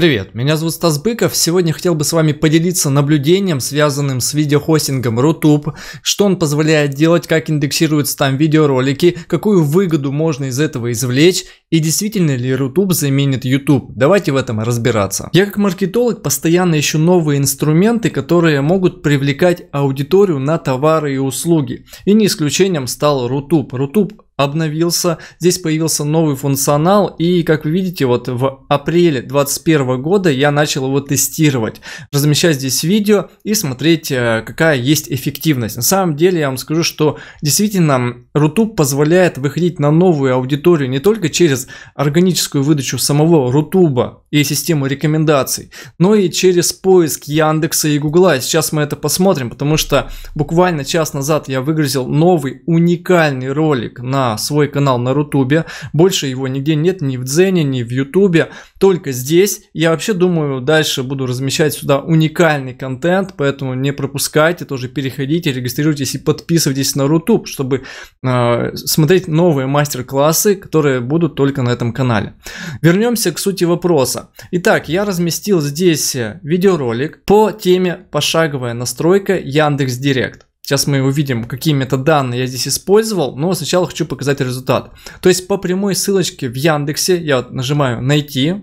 Привет, меня зовут Стас Быков. Сегодня хотел бы с вами поделиться наблюдением, связанным с видеохостингом Рутуб, что он позволяет делать, как индексируются там видеоролики, какую выгоду можно из этого извлечь и действительно ли Рутуб заменит YouTube. Давайте в этом разбираться. Я как маркетолог постоянно ищу новые инструменты, которые могут привлекать аудиторию на товары и услуги. И не исключением стал Рутуб. Рутуб обновился, здесь появился новый функционал и как вы видите вот в апреле 2021 года я начал его тестировать, размещать здесь видео и смотреть э, какая есть эффективность. На самом деле я вам скажу, что действительно Рутуб позволяет выходить на новую аудиторию не только через органическую выдачу самого Рутуба, и систему рекомендаций, но ну и через поиск Яндекса и Гугла. Сейчас мы это посмотрим, потому что буквально час назад я выгрузил новый уникальный ролик на свой канал на Рутубе. Больше его нигде нет, ни в Дзене, ни в Ютубе, только здесь. Я вообще думаю, дальше буду размещать сюда уникальный контент, поэтому не пропускайте, тоже переходите, регистрируйтесь и подписывайтесь на Рутуб, чтобы э, смотреть новые мастер-классы, которые будут только на этом канале. Вернемся к сути вопроса вопроса. Итак, я разместил здесь э, видеоролик по теме «Пошаговая настройка Яндекс Директ». Сейчас мы увидим, какие метаданные я здесь использовал, но сначала хочу показать результат. То есть по прямой ссылочке в Яндексе я вот нажимаю «Найти»,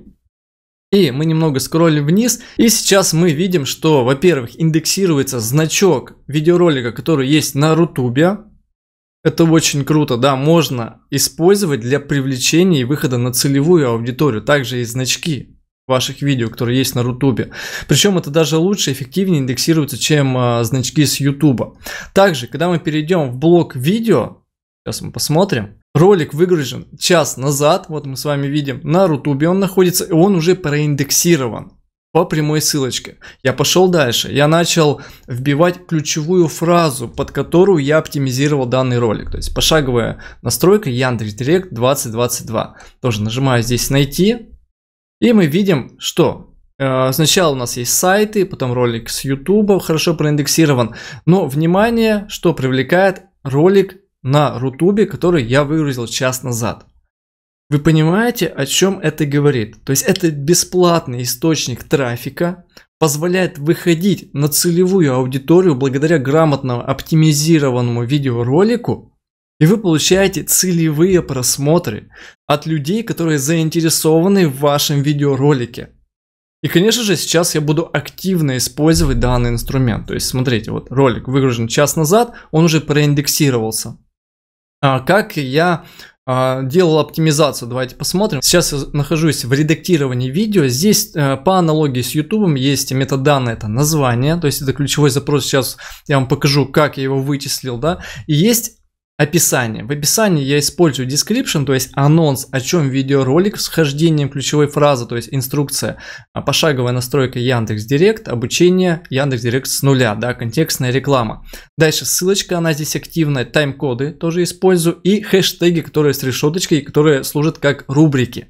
и мы немного скроллим вниз, и сейчас мы видим, что, во-первых, индексируется значок видеоролика, который есть на Рутубе, это очень круто, да, можно использовать для привлечения и выхода на целевую аудиторию, также и значки ваших видео, которые есть на Рутубе. Причем это даже лучше, эффективнее индексируется, чем э, значки с Ютуба. Также, когда мы перейдем в блок видео, сейчас мы посмотрим, ролик выгружен час назад, вот мы с вами видим, на Рутубе он находится, и он уже проиндексирован по прямой ссылочке. Я пошел дальше. Я начал вбивать ключевую фразу, под которую я оптимизировал данный ролик. То есть пошаговая настройка Яндекс.Директ 2022. Тоже нажимаю здесь «Найти». И мы видим, что э, Сначала у нас есть сайты, потом ролик с YouTube хорошо проиндексирован. Но внимание, что привлекает ролик на Рутубе, который я выгрузил час назад. Вы понимаете, о чем это говорит? То есть это бесплатный источник трафика, позволяет выходить на целевую аудиторию благодаря грамотно оптимизированному видеоролику, и вы получаете целевые просмотры от людей, которые заинтересованы в вашем видеоролике. И, конечно же, сейчас я буду активно использовать данный инструмент. То есть, смотрите, вот ролик выгружен час назад, он уже проиндексировался. А как я а, делал оптимизацию. Давайте посмотрим. Сейчас я нахожусь в редактировании видео. Здесь э, по аналогии с YouTube есть метаданные, это название, то есть это ключевой запрос. Сейчас я вам покажу, как я его вычислил, да. И есть Описание. В описании я использую description, то есть анонс, о чем видеоролик с вхождением ключевой фразы, то есть инструкция, а пошаговая настройка Яндекс Директ, обучение Яндекс Директ с нуля, да, контекстная реклама. Дальше ссылочка, она здесь активная, тайм-коды тоже использую и хэштеги, которые с решеточкой, которые служат как рубрики.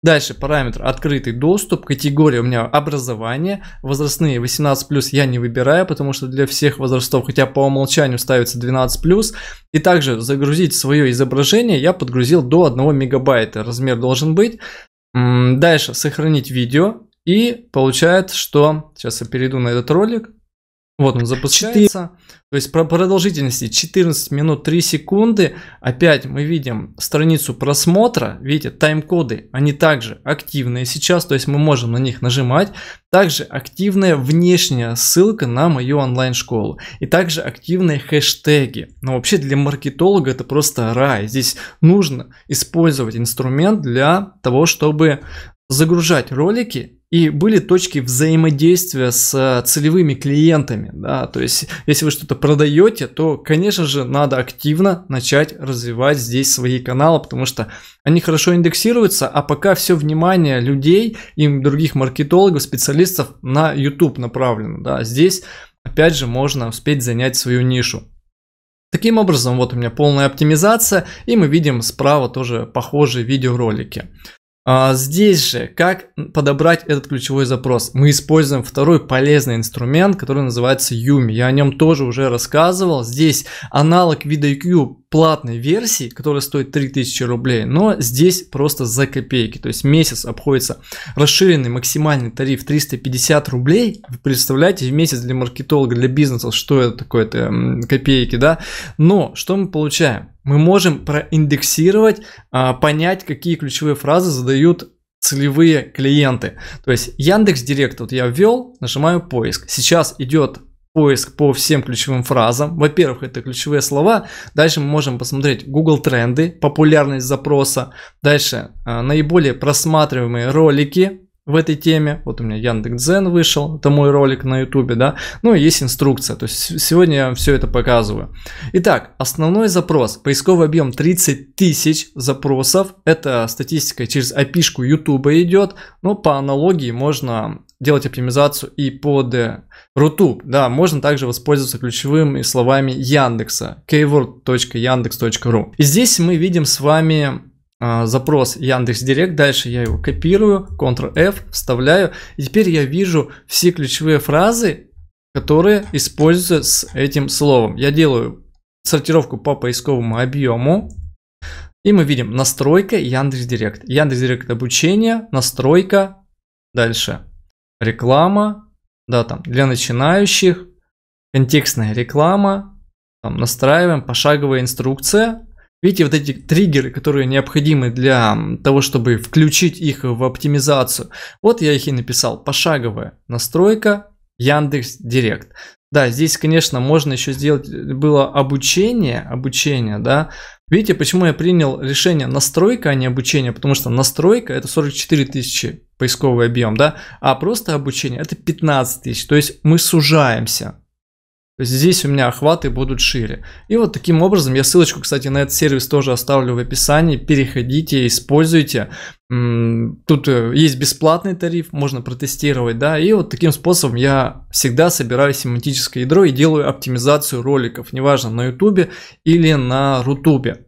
Дальше параметр открытый доступ, категория у меня образование, возрастные 18 плюс я не выбираю, потому что для всех возрастов, хотя по умолчанию ставится 12 плюс. И также загрузить свое изображение я подгрузил до 1 мегабайта, размер должен быть. Дальше сохранить видео и получается, что сейчас я перейду на этот ролик. Вот он запускается. 4... То есть про продолжительности 14 минут 3 секунды. Опять мы видим страницу просмотра. Видите, тайм-коды, они также активные сейчас. То есть мы можем на них нажимать. Также активная внешняя ссылка на мою онлайн-школу. И также активные хэштеги. Но вообще для маркетолога это просто рай. Здесь нужно использовать инструмент для того, чтобы загружать ролики и были точки взаимодействия с э, целевыми клиентами, да, то есть если вы что-то продаете, то, конечно же, надо активно начать развивать здесь свои каналы, потому что они хорошо индексируются, а пока все внимание людей и других маркетологов, специалистов на YouTube направлено, да, здесь опять же можно успеть занять свою нишу. Таким образом, вот у меня полная оптимизация, и мы видим справа тоже похожие видеоролики. А здесь же, как подобрать этот ключевой запрос? Мы используем второй полезный инструмент, который называется Yumi. Я о нем тоже уже рассказывал. Здесь аналог VidIQ платной версии, которая стоит 3000 рублей, но здесь просто за копейки. То есть месяц обходится расширенный максимальный тариф 350 рублей. Вы представляете, в месяц для маркетолога, для бизнеса, что это такое, это копейки, да? Но что мы получаем? Мы можем проиндексировать, а, понять, какие ключевые фразы задают целевые клиенты. То есть Яндекс Директ, вот я ввел, нажимаю поиск. Сейчас идет поиск по всем ключевым фразам. Во-первых, это ключевые слова. Дальше мы можем посмотреть Google тренды, популярность запроса. Дальше а, наиболее просматриваемые ролики, в этой теме. Вот у меня Яндекс Яндекс.Дзен вышел, это мой ролик на Ютубе, да. Ну и есть инструкция, то есть сегодня я все это показываю. Итак, основной запрос, поисковый объем 30 тысяч запросов, это статистика через ip Ютуба идет, но ну, по аналогии можно делать оптимизацию и под Рутуб. Да, можно также воспользоваться ключевыми словами Яндекса, keyword.yandex.ru. И здесь мы видим с вами а, запрос Яндекс Директ, дальше я его копирую, Ctrl-F, вставляю, и теперь я вижу все ключевые фразы, которые используются с этим словом. Я делаю сортировку по поисковому объему, и мы видим настройка Яндекс Директ. Яндекс Директ обучение, настройка, дальше реклама, да, там для начинающих, контекстная реклама, там настраиваем, пошаговая инструкция, Видите, вот эти триггеры, которые необходимы для того, чтобы включить их в оптимизацию. Вот я их и написал. Пошаговая настройка Яндекс Директ. Да, здесь, конечно, можно еще сделать э, было обучение, обучение, да. Видите, почему я принял решение настройка, а не обучение, потому что настройка это 44 тысячи поисковый объем, да, а просто обучение это 15 тысяч, то есть мы сужаемся, то есть здесь у меня охваты будут шире. И вот таким образом, я ссылочку, кстати, на этот сервис тоже оставлю в описании. Переходите, используйте. Тут э, есть бесплатный тариф, можно протестировать, да. И вот таким способом я всегда собираю семантическое ядро и делаю оптимизацию роликов, неважно на YouTube или на Рутубе.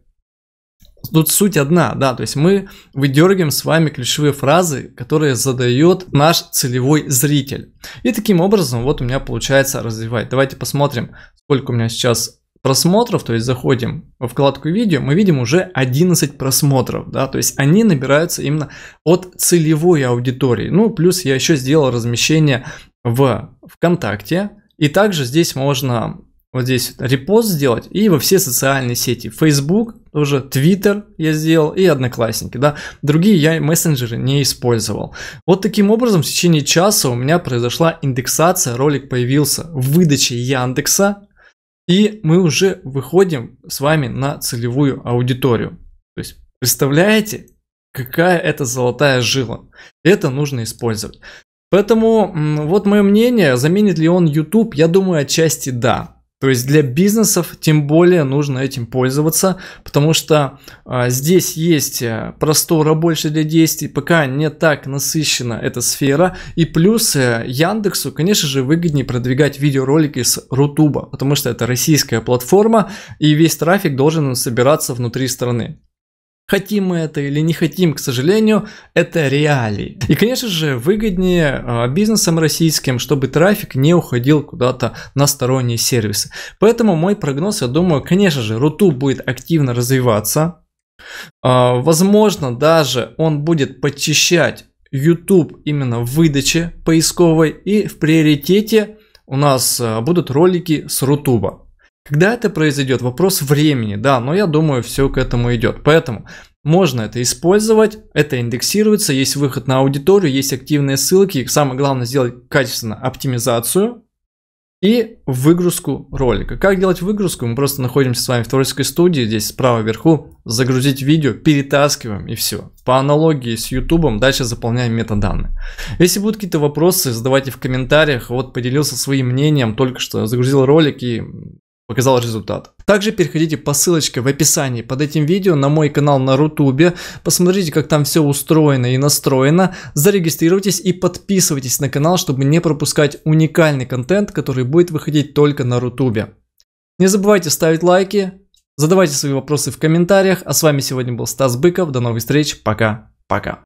Тут суть одна, да, то есть мы выдергиваем с вами ключевые фразы, которые задает наш целевой зритель. И таким образом вот у меня получается развивать. Давайте посмотрим, сколько у меня сейчас просмотров, то есть заходим во вкладку видео, мы видим уже 11 просмотров, да, то есть они набираются именно от целевой аудитории. Ну, плюс я еще сделал размещение в ВКонтакте, и также здесь можно вот здесь репост сделать и во все социальные сети. Facebook, тоже Twitter я сделал и Одноклассники, да. Другие я мессенджеры не использовал. Вот таким образом в течение часа у меня произошла индексация, ролик появился в выдаче Яндекса, и мы уже выходим с вами на целевую аудиторию. То есть представляете, какая это золотая жила. Это нужно использовать. Поэтому вот мое мнение, заменит ли он YouTube, я думаю отчасти да. То есть для бизнесов тем более нужно этим пользоваться, потому что а, здесь есть э, простора больше для действий, пока не так насыщена эта сфера. И плюс э, Яндексу, конечно же, выгоднее продвигать видеоролики с Рутуба, потому что это российская платформа и весь трафик должен собираться внутри страны. Хотим мы это или не хотим, к сожалению, это реалии. И, конечно же, выгоднее а, бизнесам российским, чтобы трафик не уходил куда-то на сторонние сервисы. Поэтому мой прогноз, я думаю, конечно же, Рутуб будет активно развиваться. А, возможно, даже он будет подчищать YouTube именно в выдаче поисковой и в приоритете у нас а, будут ролики с Рутуба. Когда это произойдет, вопрос времени, да, но я думаю, все к этому идет. Поэтому можно это использовать, это индексируется, есть выход на аудиторию, есть активные ссылки. Самое главное сделать качественно оптимизацию и выгрузку ролика. Как делать выгрузку? Мы просто находимся с вами в творческой студии, здесь справа вверху, загрузить видео, перетаскиваем и все. По аналогии с YouTube, дальше заполняем метаданные. Если будут какие-то вопросы, задавайте в комментариях. Вот поделился своим мнением, только что загрузил ролик и показал результат. Также переходите по ссылочке в описании под этим видео на мой канал на Рутубе, посмотрите как там все устроено и настроено, зарегистрируйтесь и подписывайтесь на канал, чтобы не пропускать уникальный контент, который будет выходить только на Рутубе. Не забывайте ставить лайки, задавайте свои вопросы в комментариях, а с вами сегодня был Стас Быков, до новых встреч, пока-пока.